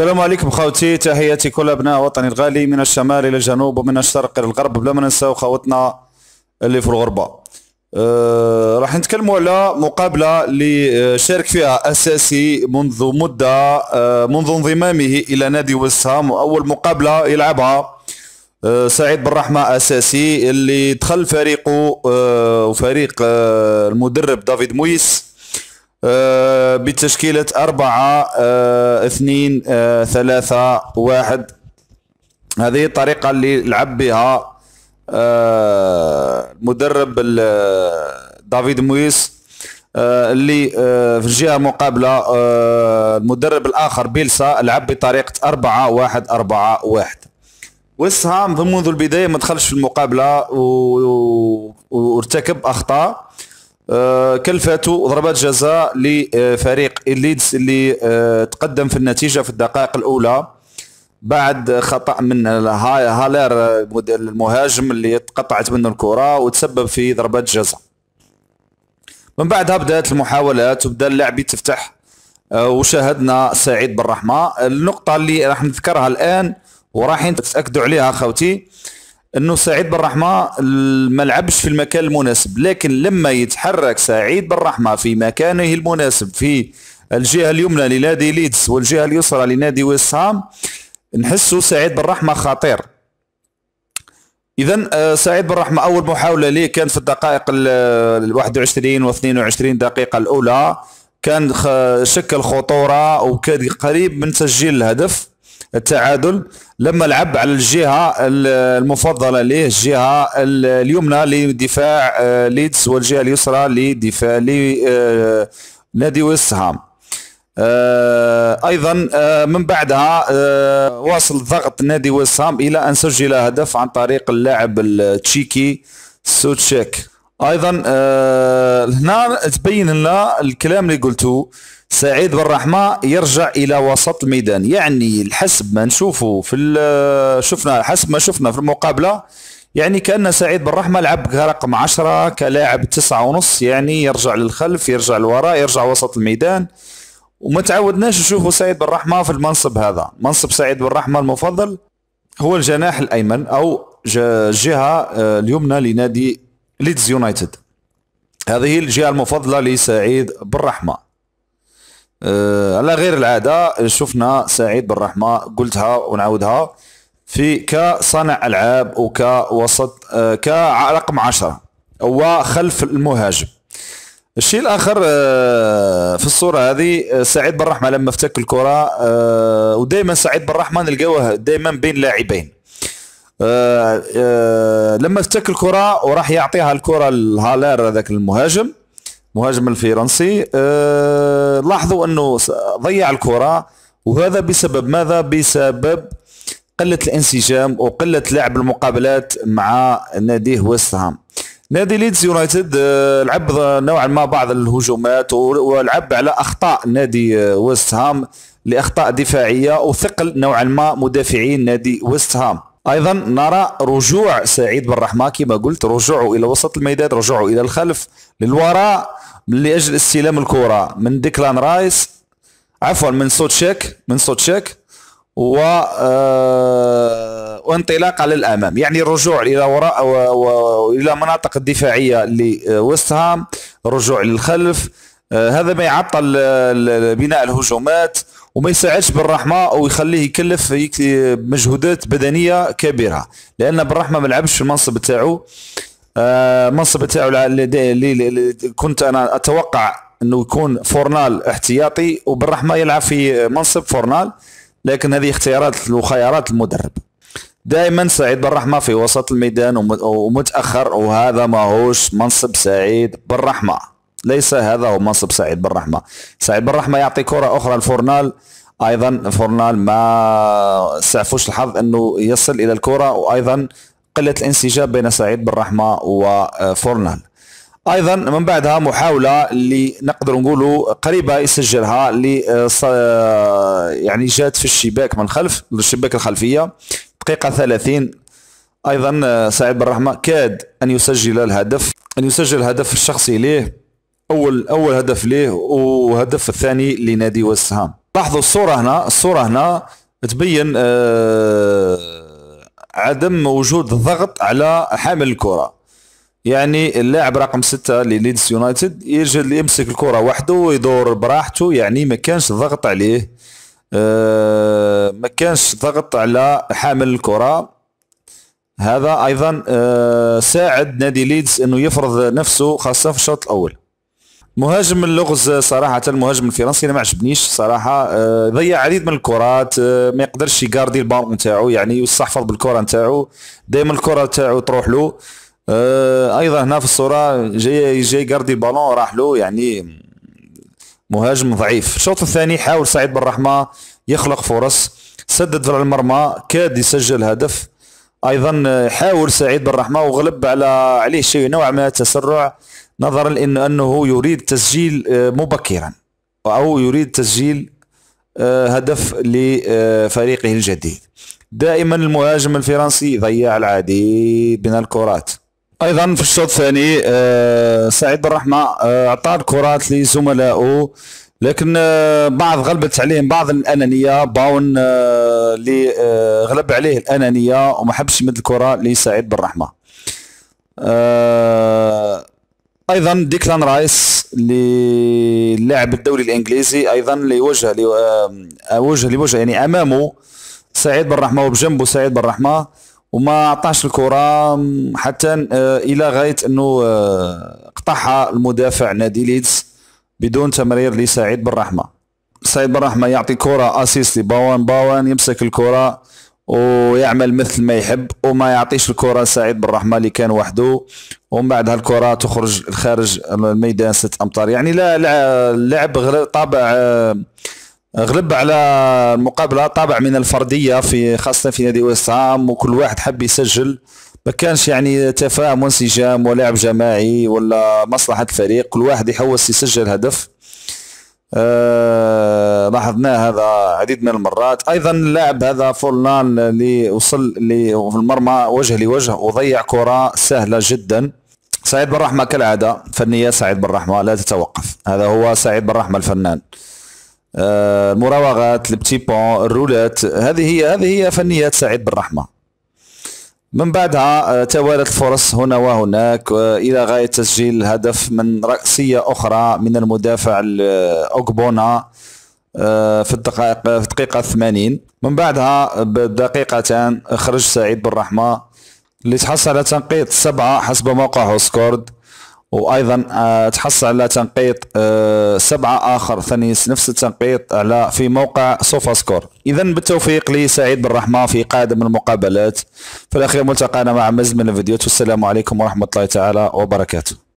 السلام عليكم خوتي تحياتي كل ابناء وطني الغالي من الشمال الى الجنوب ومن الشرق الى الغرب بلا ما ننساو خوتنا اللي في الغربه أه راح نتكلموا على مقابله اللي شارك فيها اساسي منذ مده أه منذ انضمامه الى نادي وسام واول مقابله يلعبها أه سعيد بالرحمه اساسي اللي دخل فريقه أه، وفريق أه، المدرب دافيد مويس آه، بتشكيلة أربعة آه، اثنين آه، ثلاثة واحد هذه الطريقة اللي لعب بها المدرب دافيد مويس اللي في الجهة المقابلة المدرب الآخر بيلسا لعب بطريقة أربعة واحد أربعة واحد وسهام منذ البداية ما دخلش في المقابلة وارتكب أخطاء آه، كلفته ضربات جزاء لفريق الليدز اللي آه، تقدم في النتيجة في الدقائق الأولى بعد خطأ من هالير المهاجم اللي تقطعت منه الكرة وتسبب في ضربات جزاء من بعدها بدأت المحاولات وبدأ اللاعب يتفتح آه، وشاهدنا سعيد بالرحمة النقطة اللي راح نذكرها الآن وراح تتأكدوا عليها أخوتي انه سعيد بالرحمه ما لعبش في المكان المناسب لكن لما يتحرك سعيد بالرحمه في مكانه المناسب في الجهه اليمنى لنادي ليدز والجهه اليسرى لنادي ويسهام هام نحسه سعيد بالرحمه خطير اذا آه، سعيد بالرحمه اول محاوله ليه كانت في الدقائق ال 21 و 22 دقيقه الاولى كان شكل خطوره وكان قريب من تسجيل الهدف التعادل لما لعب على الجهه المفضله ليه الجهه اليمنى لدفاع آه، ليدز والجهه اليسرى لدفاع آه، نادي ويسهام آه، ايضا من بعدها واصل ضغط نادي ويسهام الى ان سجل هدف عن طريق اللاعب التشيكي سوتشيك ايضا آه هنا تبين لنا الكلام اللي قلته سعيد بن رحمه يرجع الى وسط الميدان يعني الحسب ما نشوفه في شفنا حسب ما شفنا في المقابله يعني كان سعيد بن رحمه لعب كرقم 10 كلاعب تسعة ونص يعني يرجع للخلف يرجع لوراء يرجع وسط الميدان وما تعودناش نشوفوا سعيد بن رحمه في المنصب هذا منصب سعيد بن رحمه المفضل هو الجناح الايمن او جهه آه، اليمنى لنادي ليدز يونايتد هذه الجهه المفضله لسعيد بالرحمه أه على غير العاده شفنا سعيد بالرحمه قلتها ونعاودها في كصانع العاب وكوسط أه كرقم 10 هو خلف المهاجم الشيء الاخر أه، في الصوره هذه أه، سعيد بالرحمه لما افتك الكره أه، ودائما سعيد بالرحمه نلقاوه دائما بين لاعبين آه، آه، لما استك الكره وراح يعطيها الكره لهالير هذاك المهاجم مهاجم الفرنسي آه، لاحظوا انه ضيع الكره وهذا بسبب ماذا بسبب قله الانسجام وقله لعب المقابلات مع نادي ويست هام نادي ليدز يونايتد لعب نوعا ما بعض الهجومات ولعب على اخطاء نادي ويست هام لاخطاء دفاعيه وثقل نوعا ما مدافعين نادي ويست هام ايضا نرى رجوع سعيد بن رحمه كما قلت رجوعه الى وسط الميدان رجوعه الى الخلف للوراء لاجل استلام الكره من ديكلان رايس عفوا من سوتشيك من سوتشيك و على آه، للامام يعني الرجوع الى وراء والى مناطق الدفاعيه لويست هام الرجوع للخلف آه، هذا ما يعطل بناء الهجومات وما يساعدش بالرحمه ويخليه يكلف مجهودات بدنيه كبيره لان بالرحمه ما لعبش في المنصب تاعو آه، المنصب تاعو اللي كنت انا اتوقع انه يكون فورنال احتياطي وبالرحمه يلعب في منصب فورنال لكن هذه اختيارات وخيارات المدرب دائما سعيد بالرحمه في وسط الميدان ومتاخر وهذا ماهوش منصب سعيد بالرحمه ليس هذا هو منصب سعيد بن رحمه سعيد بن رحمه يعطي كره اخرى لفورنال ايضا فورنال ما سعفوش الحظ انه يصل الى الكره وايضا قله الانسجام بين سعيد بن رحمه وفورنال ايضا من بعدها محاوله اللي نقدر نقولوا قريبه يسجلها اللي يعني جات في الشباك من خلف الشباك الخلفيه دقيقه 30 ايضا سعيد بن رحمه كاد ان يسجل الهدف ان يسجل هدف الشخصي ليه اول اول هدف ليه وهدف الثاني لنادي ويست هام لاحظوا الصوره هنا الصوره هنا تبين آه عدم وجود الضغط على حامل الكره يعني اللاعب رقم ستة لليدز يونايتد يجد يمسك الكرة وحده ويدور براحته يعني ما كانش ضغط عليه آه ما كانش ضغط على حامل الكرة هذا ايضا آه ساعد نادي ليدز انه يفرض نفسه خاصة في الشوط الاول مهاجم اللغز صراحه المهاجم الفرنسي انا ما عجبنيش صراحه آه، ضيع عديد من الكرات آه، ما يقدرش يقاردي البالون نتاعو يعني يستحفظ بالكره نتاعو دائما الكره نتاعو تروح له آه، ايضا هنا في الصوره جاي جاي يقاردي البالون راح له يعني مهاجم ضعيف الشوط الثاني حاول سعيد بالرحمه يخلق فرص سدد على المرمى كاد يسجل هدف ايضا حاول سعيد بالرحمه وغلب على عليه شيء نوع من التسرع نظرا لأنه أنه يريد تسجيل آه، مبكرا أو يريد تسجيل آه، هدف لفريقه الجديد دائما المهاجم الفرنسي ضيع العديد من الكرات ايضا في الشوط الثاني آه، سعيد الرحمه اعطى الكرات لزملائه لكن بعض غلبت عليهم بعض الانانيه باون اللي غلب عليه الانانيه وما حبش يمد الكره لسعيد بالرحمه ايضا ديكلان رايس للاعب الدوري الانجليزي ايضا لوجه لوجه آه، لوجه يعني امامه سعيد بن رحمه وبجنبه سعيد بن رحمه وما عطاش الكره حتى آه، الى غايه انه آه، قطعها المدافع نادي ليدز بدون تمرير لسعيد بن رحمه سعيد بن رحمه يعطي كره اسيست لباوان باوان يمسك الكره ويعمل مثل ما يحب وما يعطيش الكرة سعيد بن رحمة اللي كان وحده ومن بعد هالكرة تخرج خارج الميدان ست أمتار يعني لا لعب طابع آه، غلب على المقابلة طابع من الفردية في خاصة في نادي ويست وكل واحد حب يسجل ما كانش يعني تفاهم وانسجام ولعب جماعي ولا مصلحة الفريق كل واحد يحوس يسجل هدف آه لاحظناه هذا عديد من المرات ايضا اللاعب هذا فولنان اللي وصل اللي في المرمى وجه لوجه وضيع كره سهله جدا سعيد بن رحمه كالعاده فنيه سعيد بن رحمه لا تتوقف هذا هو سعيد بن رحمه الفنان آه المراوغات البتي بون الرولات هذه هي هذه هي فنيات سعيد بن رحمه من بعدها آه، توالت الفرص هنا وهناك آه، الى غايه تسجيل هدف من راسيه اخرى من المدافع آه، اوكبونا في الدقائق في الدقيقه 80 من بعدها بدقيقتان خرج سعيد بن رحمه اللي تحصل على تنقيط سبعه حسب موقع سكورد وايضا آه، تحصل على تنقيط آه، سبعه اخر ثاني نفس التنقيط على في موقع سوفا سكور اذا بالتوفيق لسعيد بن رحمه في قادم المقابلات في الاخير ملتقانا مع مزمن من الفيديوهات والسلام عليكم ورحمه الله تعالى وبركاته